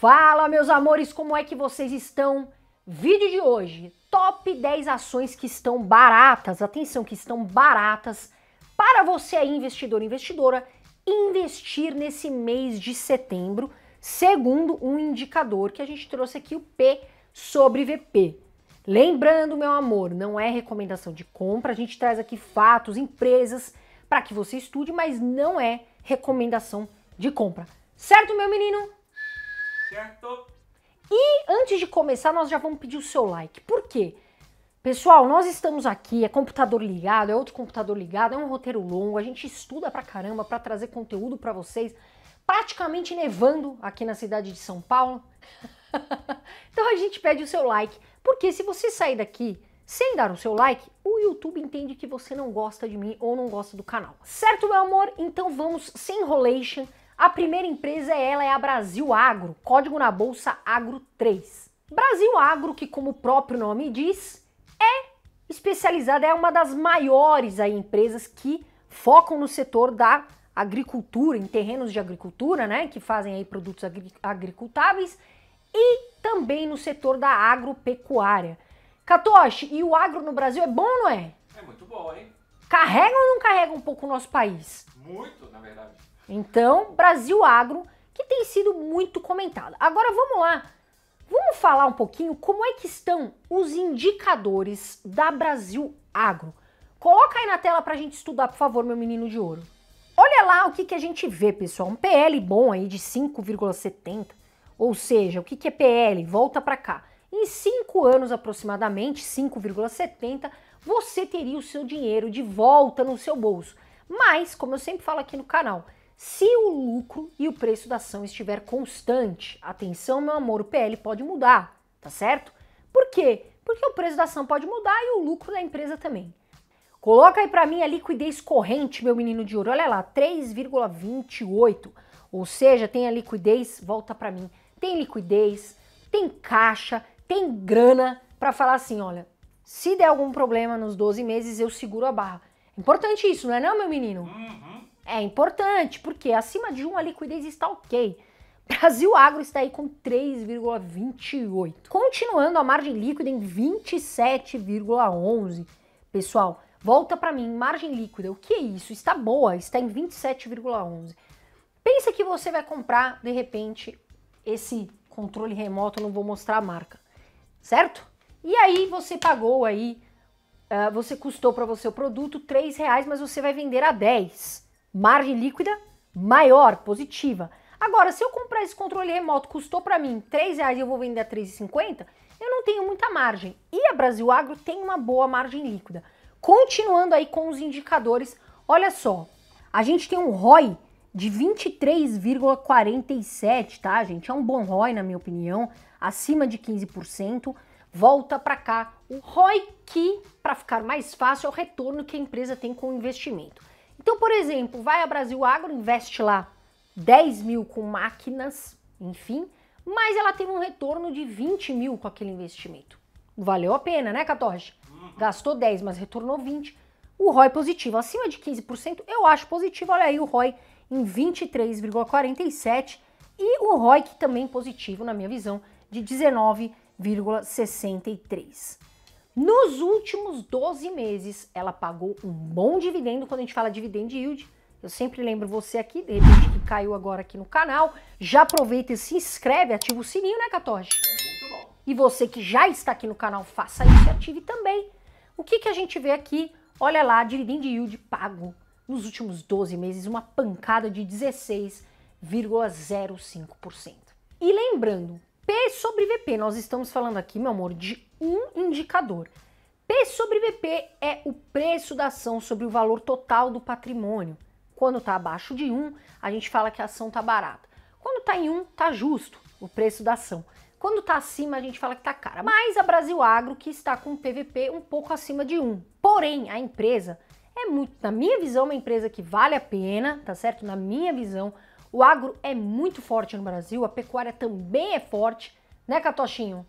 Fala, meus amores, como é que vocês estão? Vídeo de hoje, top 10 ações que estão baratas, atenção, que estão baratas para você aí, investidor investidora, investir nesse mês de setembro, segundo um indicador que a gente trouxe aqui, o P sobre VP. Lembrando, meu amor, não é recomendação de compra, a gente traz aqui fatos, empresas, para que você estude, mas não é recomendação de compra. Certo, meu menino? Certo? E antes de começar, nós já vamos pedir o seu like. Por quê? Pessoal, nós estamos aqui, é computador ligado, é outro computador ligado, é um roteiro longo, a gente estuda pra caramba para trazer conteúdo para vocês, praticamente nevando aqui na cidade de São Paulo. então a gente pede o seu like, porque se você sair daqui sem dar o seu like, o YouTube entende que você não gosta de mim ou não gosta do canal. Certo, meu amor? Então vamos sem enrolation a primeira empresa é ela, é a Brasil Agro, código na bolsa Agro 3. Brasil Agro, que como o próprio nome diz, é especializada, é uma das maiores aí, empresas que focam no setor da agricultura, em terrenos de agricultura, né, que fazem aí produtos agri agricultáveis e também no setor da agropecuária. Katoshi, e o agro no Brasil é bom ou não é? É muito bom, hein? Carrega ou não carrega um pouco o nosso país? Muito, na verdade. Então, Brasil Agro, que tem sido muito comentado. Agora vamos lá. Vamos falar um pouquinho como é que estão os indicadores da Brasil Agro. Coloca aí na tela para a gente estudar, por favor, meu menino de ouro. Olha lá o que, que a gente vê, pessoal. Um PL bom aí de 5,70. Ou seja, o que, que é PL? Volta para cá. Em 5 anos aproximadamente, 5,70, você teria o seu dinheiro de volta no seu bolso. Mas, como eu sempre falo aqui no canal, se o lucro e o preço da ação estiver constante. Atenção, meu amor, o PL pode mudar, tá certo? Por quê? Porque o preço da ação pode mudar e o lucro da empresa também. Coloca aí para mim a liquidez corrente, meu menino de ouro. Olha lá, 3,28. Ou seja, tem a liquidez, volta para mim. Tem liquidez, tem caixa, tem grana para falar assim, olha, se der algum problema nos 12 meses, eu seguro a barra. Importante isso, não é não, meu menino? Uhum. É importante, porque acima de 1 a liquidez está ok. Brasil Agro está aí com 3,28. Continuando a margem líquida em 27,11. Pessoal, volta para mim, margem líquida. O que é isso? Está boa, está em 27,11. Pensa que você vai comprar de repente esse controle remoto, não vou mostrar a marca, certo? E aí você pagou aí, uh, você custou para você o produto R$3,00, reais, mas você vai vender a 10 margem líquida maior, positiva. Agora, se eu comprar esse controle remoto, custou para mim R$3,00 reais e eu vou vender a R$ eu não tenho muita margem. E a Brasil Agro tem uma boa margem líquida. Continuando aí com os indicadores, olha só, a gente tem um ROI de 23,47, tá, gente? É um bom ROI, na minha opinião, acima de 15%. Volta para cá. O ROI que, para ficar mais fácil, é o retorno que a empresa tem com o investimento. Então, por exemplo, vai a Brasil Agro, investe lá 10 mil com máquinas, enfim, mas ela tem um retorno de 20 mil com aquele investimento. Valeu a pena, né, Catorge? Gastou 10, mas retornou 20. O ROI positivo acima de 15%, eu acho positivo. Olha aí o ROI em 23,47% e o ROI que também positivo, na minha visão, de 19,63%. Nos últimos 12 meses, ela pagou um bom dividendo. Quando a gente fala dividend yield, eu sempre lembro você aqui, de repente que caiu agora aqui no canal. Já aproveita e se inscreve, ativa o sininho, né, Catorge? É muito bom. E você que já está aqui no canal, faça isso e ative também. O que, que a gente vê aqui? Olha lá, dividend yield pago nos últimos 12 meses, uma pancada de 16,05%. E lembrando, P sobre VP, nós estamos falando aqui, meu amor, de um indicador. P sobre VP é o preço da ação sobre o valor total do patrimônio. Quando está abaixo de 1, a gente fala que a ação está barata. Quando está em 1, está justo o preço da ação. Quando está acima, a gente fala que está cara. Mas a Brasil Agro, que está com PVP um pouco acima de 1. Porém, a empresa é muito, na minha visão, uma empresa que vale a pena, tá certo? Na minha visão, o agro é muito forte no Brasil, a pecuária também é forte, né, Catochinho?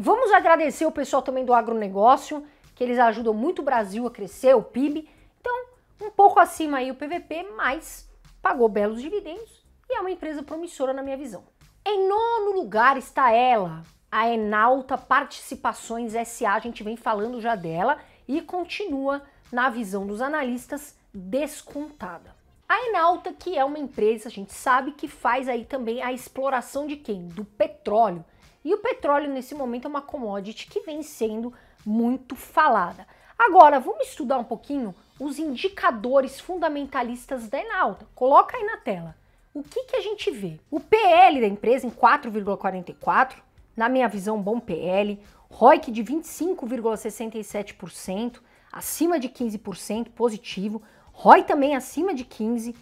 Vamos agradecer o pessoal também do agronegócio, que eles ajudam muito o Brasil a crescer, o PIB. Então, um pouco acima aí o PVP, mas pagou belos dividendos e é uma empresa promissora na minha visão. Em nono lugar está ela, a Enalta Participações SA. A gente vem falando já dela e continua, na visão dos analistas, descontada. A Enalta, que é uma empresa, a gente sabe que faz aí também a exploração de quem? Do petróleo. E o petróleo, nesse momento, é uma commodity que vem sendo muito falada. Agora, vamos estudar um pouquinho os indicadores fundamentalistas da Enalta. Coloca aí na tela. O que, que a gente vê? O PL da empresa em 4,44, na minha visão, bom PL, ROIC de 25,67%, acima de 15%, positivo, ROI também acima de 15%,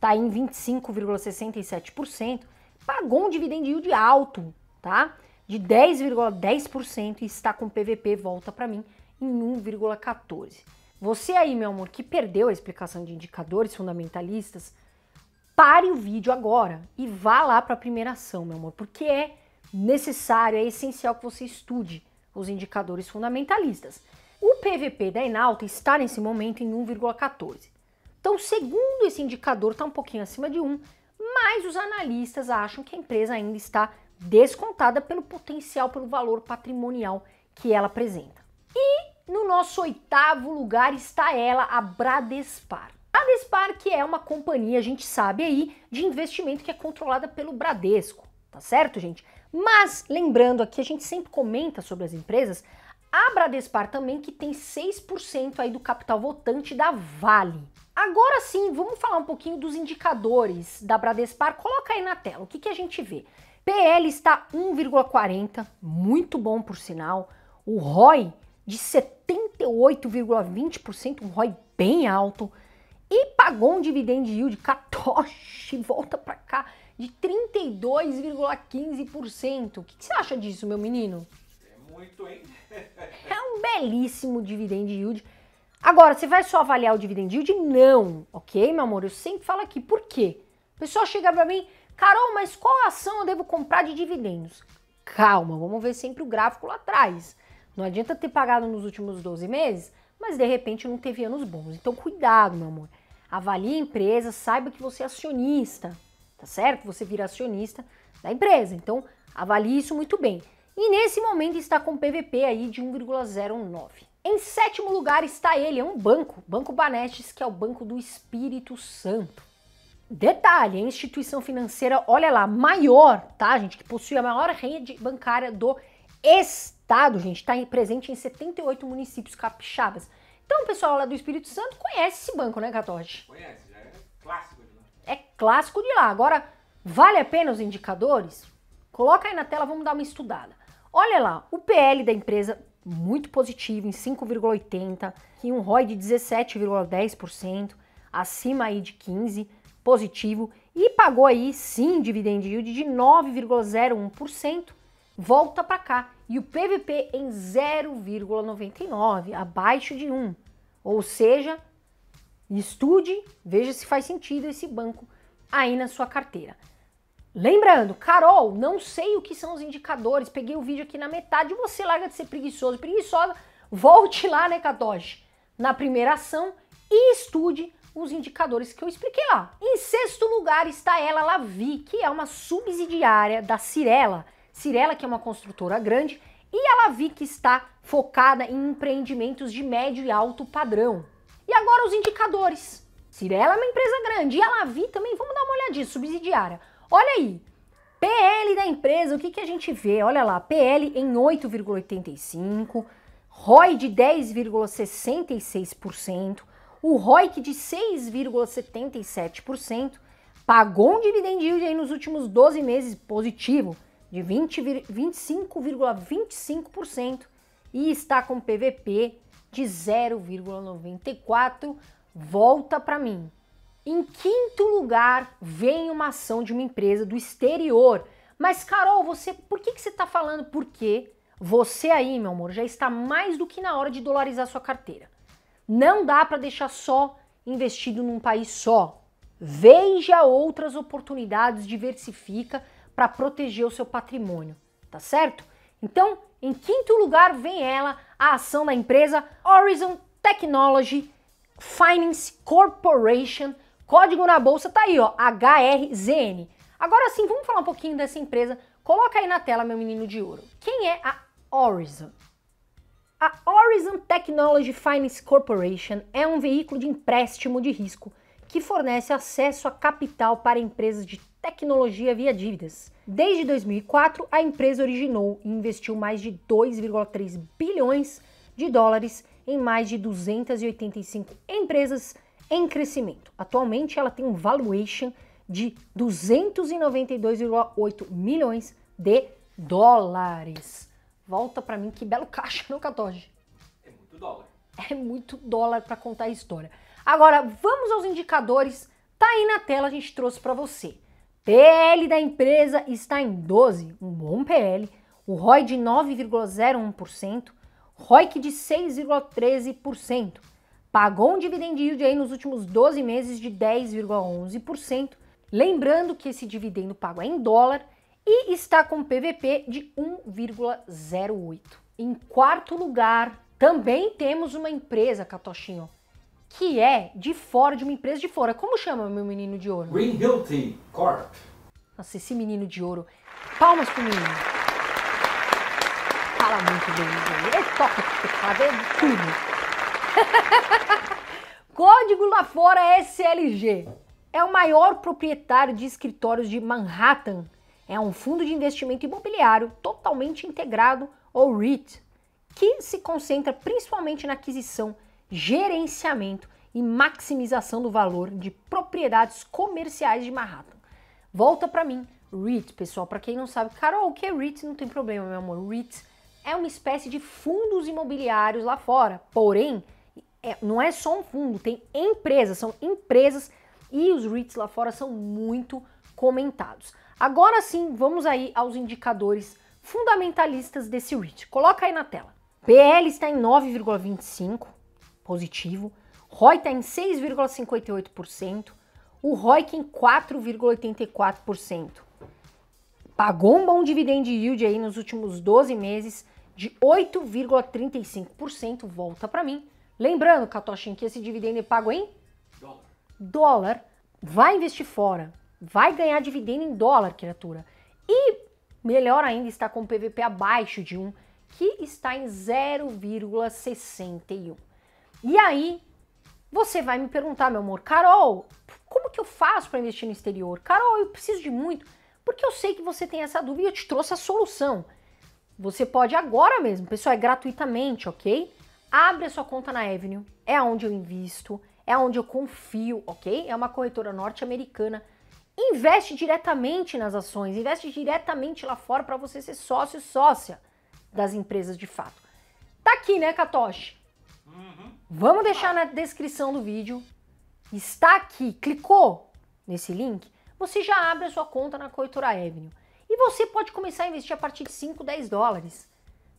tá em 25,67%, pagou um dividend yield alto, tá? de 10,10% e está com PVP volta para mim em 1,14. Você aí, meu amor, que perdeu a explicação de indicadores fundamentalistas, pare o vídeo agora e vá lá para a primeira ação, meu amor, porque é necessário, é essencial que você estude os indicadores fundamentalistas. O PVP da Enalta está nesse momento em 1,14. Então, segundo esse indicador, está um pouquinho acima de 1, mas os analistas acham que a empresa ainda está descontada pelo potencial, pelo valor patrimonial que ela apresenta. E no nosso oitavo lugar está ela, a Bradespar. Bradespar, que é uma companhia, a gente sabe aí, de investimento que é controlada pelo Bradesco, tá certo, gente? Mas lembrando aqui, a gente sempre comenta sobre as empresas, a Bradespar também que tem 6% aí do capital votante da Vale. Agora sim, vamos falar um pouquinho dos indicadores da Bradespar. Coloca aí na tela o que, que a gente vê. PL está 1,40, muito bom por sinal. O ROI de 78,20%, um ROI bem alto. E pagou um dividend yield catoche, volta para cá, de 32,15%. O que, que você acha disso, meu menino? É muito, hein? é um belíssimo dividend yield. Agora, você vai só avaliar o dividend yield? Não, ok, meu amor? Eu sempre falo aqui. Por quê? O pessoal chega para mim, Carol, mas qual ação eu devo comprar de dividendos? Calma, vamos ver sempre o gráfico lá atrás. Não adianta ter pagado nos últimos 12 meses, mas de repente não teve anos bons. Então cuidado, meu amor. Avalie a empresa, saiba que você é acionista, tá certo? Você vira acionista da empresa. Então avalie isso muito bem. E nesse momento está com PVP aí de 1,09. Em sétimo lugar está ele, é um banco, Banco Banestes, que é o Banco do Espírito Santo. Detalhe, a instituição financeira, olha lá, maior, tá, gente, que possui a maior rede bancária do estado, gente, está presente em 78 municípios capixabas. Então, o pessoal lá do Espírito Santo conhece esse banco, né, Catoche? Conhece, já é clássico de lá. É clássico de lá. Agora, vale a pena os indicadores? Coloca aí na tela, vamos dar uma estudada. Olha lá, o PL da empresa muito positivo em 5,80, e um ROI de 17,10%, acima aí de 15% positivo e pagou aí sim dividend yield de 9,01%, volta para cá e o PVP em 0,99, abaixo de 1. Ou seja, estude, veja se faz sentido esse banco aí na sua carteira. Lembrando, Carol, não sei o que são os indicadores, peguei o vídeo aqui na metade, você larga de ser preguiçoso, preguiçosa, volte lá, né, Katoshi, na primeira ação e estude os indicadores que eu expliquei lá. Em sexto lugar está ela Lavi, que é uma subsidiária da Cirela. Cirela, que é uma construtora grande, e a Lavi, que está focada em empreendimentos de médio e alto padrão. E agora os indicadores. Cirela é uma empresa grande e a Lavi também, vamos dar uma olhadinha, subsidiária. Olha aí, PL da empresa, o que, que a gente vê? Olha lá, PL em 8,85%, ROI de 10,66%, o ROIC de 6,77%, pagou um dividend yield aí nos últimos 12 meses positivo de 25,25% e está com PVP de 0,94. Volta para mim. Em quinto lugar, vem uma ação de uma empresa do exterior. Mas Carol, você, por que, que você está falando? Porque você aí, meu amor, já está mais do que na hora de dolarizar sua carteira. Não dá para deixar só investido num país só. Veja outras oportunidades, diversifica para proteger o seu patrimônio, tá certo? Então, em quinto lugar, vem ela, a ação da empresa Horizon Technology Finance Corporation. Código na bolsa tá aí, ó, HRZN. Agora sim, vamos falar um pouquinho dessa empresa. Coloca aí na tela, meu menino de ouro. Quem é a Horizon? A Horizon Technology Finance Corporation é um veículo de empréstimo de risco que fornece acesso a capital para empresas de tecnologia via dívidas. Desde 2004, a empresa originou e investiu mais de 2,3 bilhões de dólares em mais de 285 empresas em crescimento. Atualmente, ela tem um valuation de 292,8 milhões de dólares. Volta pra mim, que belo caixa no 14. É muito dólar. É muito dólar pra contar a história. Agora, vamos aos indicadores. Tá aí na tela, a gente trouxe pra você. PL da empresa está em 12, um bom PL. O ROI de 9,01%. ROIC de 6,13%. Pagou um dividend yield aí nos últimos 12 meses de 10,11%. Lembrando que esse dividendo pago é em dólar e está com PVP de 1,08. Em quarto lugar, também temos uma empresa, Catochinho, que é de fora, de uma empresa de fora. Como chama meu menino de ouro? Green Hilton Corp. Nossa, esse menino de ouro. Palmas pro menino. Fala muito bem, ele toca teclado, tá é tudo. Código lá fora é SLG. É o maior proprietário de escritórios de Manhattan, é um fundo de investimento imobiliário totalmente integrado ou REIT, que se concentra principalmente na aquisição, gerenciamento e maximização do valor de propriedades comerciais de Manhattan. Volta para mim, REIT, pessoal, para quem não sabe, Carol, o que é REIT? Não tem problema, meu amor. REIT é uma espécie de fundos imobiliários lá fora. Porém, é, não é só um fundo, tem empresas, são empresas e os REITs lá fora são muito comentados. Agora sim, vamos aí aos indicadores fundamentalistas desse REIT. Coloca aí na tela. PL está em 9,25, positivo. ROI está em 6,58%. O ROIC em 4,84%. Pagou um bom dividend yield aí nos últimos 12 meses de 8,35%, volta para mim. Lembrando, Katoshin, que esse dividendo é pago em dólar. dólar. Vai investir fora vai ganhar dividendo em dólar, criatura. E melhor ainda, está com PVP abaixo de 1, que está em 0,61. E aí, você vai me perguntar, meu amor, Carol, como que eu faço para investir no exterior? Carol, eu preciso de muito, porque eu sei que você tem essa dúvida e eu te trouxe a solução. Você pode agora mesmo, pessoal, é gratuitamente, ok? Abre a sua conta na Avenue, é onde eu invisto, é onde eu confio, ok? É uma corretora norte-americana investe diretamente nas ações, investe diretamente lá fora para você ser sócio sócia das empresas de fato. Tá aqui, né, Katoshi? Uhum. Vamos deixar na descrição do vídeo. Está aqui, clicou nesse link, você já abre a sua conta na Coitura Avenue. E você pode começar a investir a partir de 5, 10 dólares.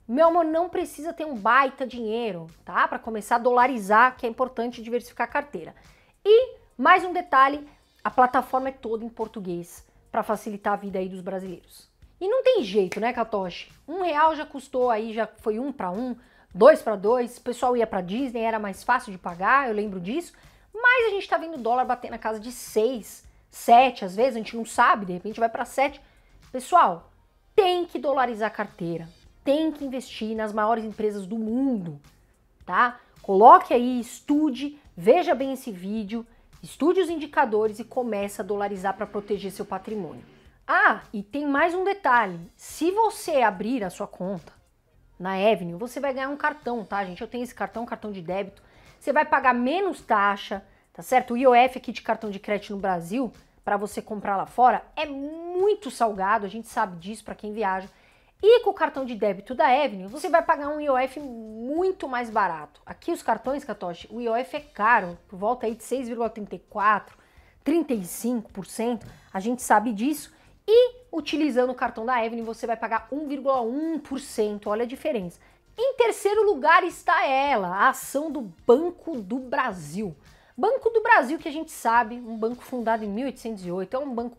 Meu amor, não precisa ter um baita dinheiro, tá? Para começar a dolarizar, que é importante diversificar a carteira. E mais um detalhe, a plataforma é toda em português para facilitar a vida aí dos brasileiros. E não tem jeito, né, Katoshi? Um real já custou aí, já foi um para um, dois para dois. O pessoal ia para Disney, era mais fácil de pagar, eu lembro disso. Mas a gente está vendo o dólar bater na casa de seis, sete, às vezes a gente não sabe, de repente vai para sete. Pessoal, tem que dolarizar a carteira, tem que investir nas maiores empresas do mundo, tá? Coloque aí, estude, veja bem esse vídeo Estude os indicadores e começa a dolarizar para proteger seu patrimônio. Ah, e tem mais um detalhe. Se você abrir a sua conta na Avenue, você vai ganhar um cartão, tá, gente? Eu tenho esse cartão, cartão de débito. Você vai pagar menos taxa, tá certo? O IOF aqui de cartão de crédito no Brasil, para você comprar lá fora, é muito salgado, a gente sabe disso para quem viaja. E com o cartão de débito da Avenue, você vai pagar um IOF muito mais barato. Aqui os cartões, Katoshi, o IOF é caro, por volta aí de 6,34%, 35%, a gente sabe disso. E utilizando o cartão da Avenue, você vai pagar 1,1%, olha a diferença. Em terceiro lugar está ela, a ação do Banco do Brasil. Banco do Brasil, que a gente sabe, um banco fundado em 1808, é um banco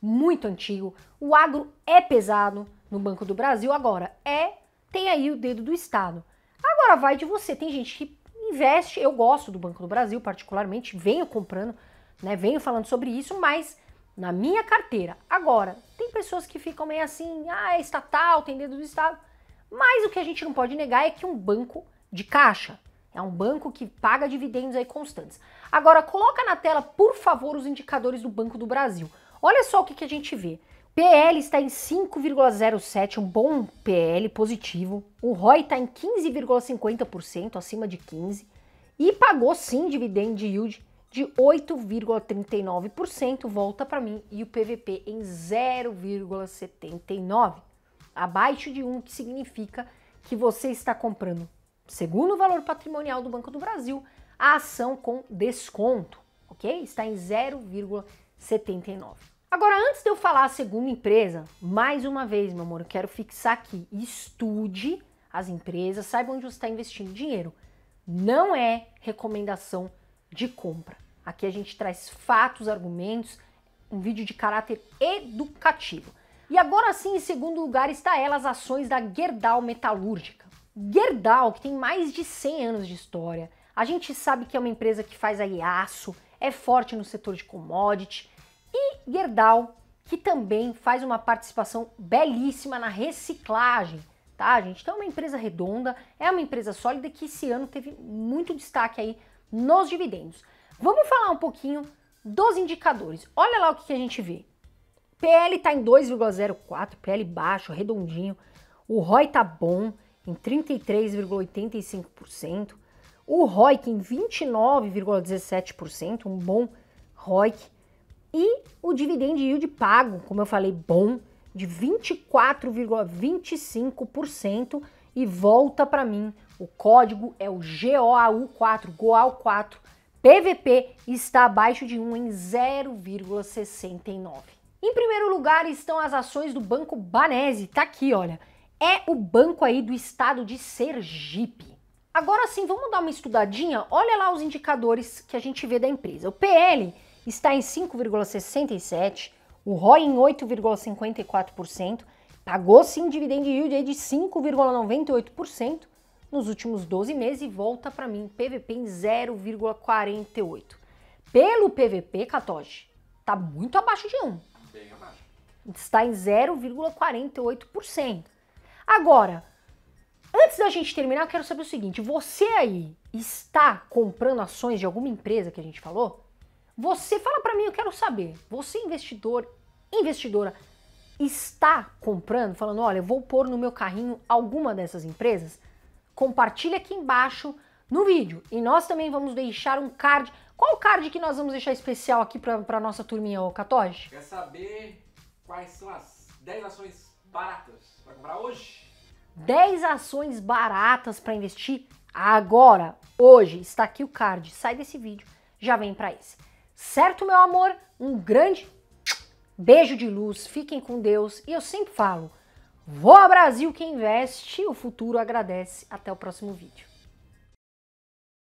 muito antigo, o agro é pesado, no Banco do Brasil. Agora, é, tem aí o dedo do Estado. Agora vai de você. Tem gente que investe, eu gosto do Banco do Brasil particularmente, venho comprando, né, venho falando sobre isso, mas na minha carteira. Agora, tem pessoas que ficam meio assim, ah, é estatal, tem dedo do Estado. Mas o que a gente não pode negar é que um banco de caixa é um banco que paga dividendos aí constantes. Agora, coloca na tela, por favor, os indicadores do Banco do Brasil. Olha só o que, que a gente vê. PL está em 5,07, um bom PL positivo. O ROI está em 15,50%, acima de 15%. E pagou sim dividend yield de 8,39%, volta para mim, e o PVP em 0,79%, abaixo de 1, que significa que você está comprando, segundo o valor patrimonial do Banco do Brasil, a ação com desconto, ok? Está em 0,79%. Agora, antes de eu falar a segunda empresa, mais uma vez, meu amor, eu quero fixar aqui: estude as empresas, saiba onde você está investindo dinheiro. Não é recomendação de compra. Aqui a gente traz fatos, argumentos, um vídeo de caráter educativo. E agora sim, em segundo lugar, está ela as ações da Gerdau Metalúrgica. Gerdau, que tem mais de 100 anos de história. A gente sabe que é uma empresa que faz aí aço, é forte no setor de commodity, e Gerdau, que também faz uma participação belíssima na reciclagem, tá, gente? Então é uma empresa redonda, é uma empresa sólida que esse ano teve muito destaque aí nos dividendos. Vamos falar um pouquinho dos indicadores. Olha lá o que, que a gente vê. PL está em 2,04, PL baixo, redondinho. O ROI tá bom, em 33,85%. O ROIC em 29,17%, um bom ROIC. E o dividend yield pago, como eu falei, bom, de 24,25% e volta para mim. O código é o GOAU4, GOAU4. PVP está abaixo de 1 em 0,69. Em primeiro lugar estão as ações do Banco Banese, tá aqui, olha. É o banco aí do estado de Sergipe. Agora sim, vamos dar uma estudadinha. Olha lá os indicadores que a gente vê da empresa. O PL está em 5,67%, o ROI em 8,54%, pagou sim dividend yield de 5,98% nos últimos 12 meses e volta para mim PVP em 0,48. Pelo PVP, Katoshi, está muito abaixo de 1. Bem abaixo. Está em 0,48%. Agora, antes da gente terminar, eu quero saber o seguinte, você aí está comprando ações de alguma empresa que a gente falou? Você fala para mim, eu quero saber. Você investidor, investidora, está comprando, falando, olha, eu vou pôr no meu carrinho alguma dessas empresas? Compartilha aqui embaixo no vídeo. E nós também vamos deixar um card. Qual card que nós vamos deixar especial aqui para nossa turminha, ô Katoshi? Quer saber quais são as 10 ações baratas para comprar hoje? 10 ações baratas para investir agora, hoje. Está aqui o card. Sai desse vídeo, já vem para esse. Certo, meu amor? Um grande beijo de luz, fiquem com Deus. E eu sempre falo: vou ao Brasil quem investe, o futuro agradece. Até o próximo vídeo.